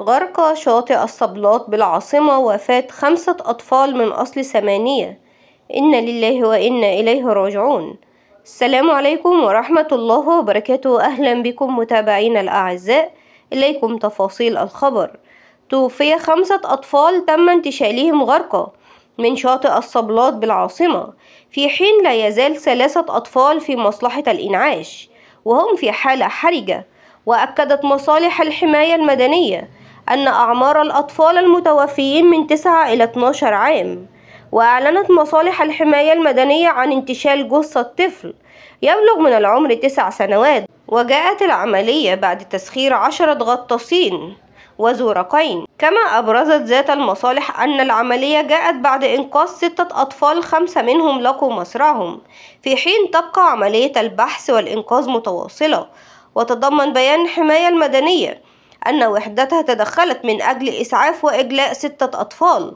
غرق شاطئ الصبلات بالعاصمة وفاة خمسة أطفال من أصل ثمانية إن لله وإنا إليه راجعون السلام عليكم ورحمة الله وبركاته أهلا بكم متابعينا الأعزاء إليكم تفاصيل الخبر توفي خمسة أطفال تم انتشالهم غرقا من شاطئ الصبلات بالعاصمة في حين لا يزال ثلاثة أطفال في مصلحة الإنعاش وهم في حالة حرجة وأكدت مصالح الحماية المدنية أن أعمار الأطفال المتوفيين من 9 إلى 12 عام وأعلنت مصالح الحماية المدنية عن انتشال جثة طفل يبلغ من العمر 9 سنوات وجاءت العملية بعد تسخير 10 غطاسين وزورقين كما أبرزت ذات المصالح أن العملية جاءت بعد إنقاذ ستة أطفال خمسة منهم لقوا مصرعهم في حين تبقى عملية البحث والإنقاذ متواصلة وتضمن بيان الحماية المدنية أن وحدتها تدخلت من أجل إسعاف وإجلاء ستة أطفال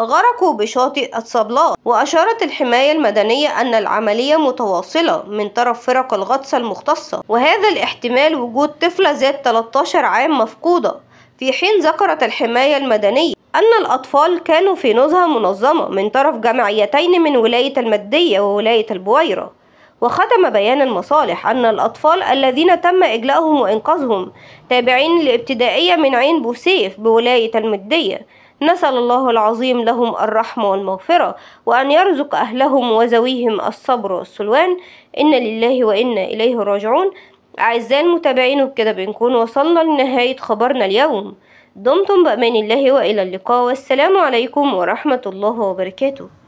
غرقوا بشاطئ الصبلاط وأشارت الحماية المدنية أن العملية متواصلة من طرف فرق الغطس المختصة وهذا الاحتمال وجود طفلة ذات 13 عام مفقودة في حين ذكرت الحماية المدنية أن الأطفال كانوا في نزهة منظمة من طرف جمعيتين من ولاية المدية وولاية البويرة وختم بيان المصالح أن الأطفال الذين تم إجلائهم وإنقاذهم تابعين لابتدائية من عين بوسيف بولاية المدية نسأل الله العظيم لهم الرحمة والمغفرة وأن يرزق أهلهم وزويهم الصبر والسلوان إن لله وإنا إليه راجعون أعزائي المتابعين وبكده بنكون وصلنا لنهاية خبرنا اليوم دمتم بأمان الله وإلى اللقاء والسلام عليكم ورحمة الله وبركاته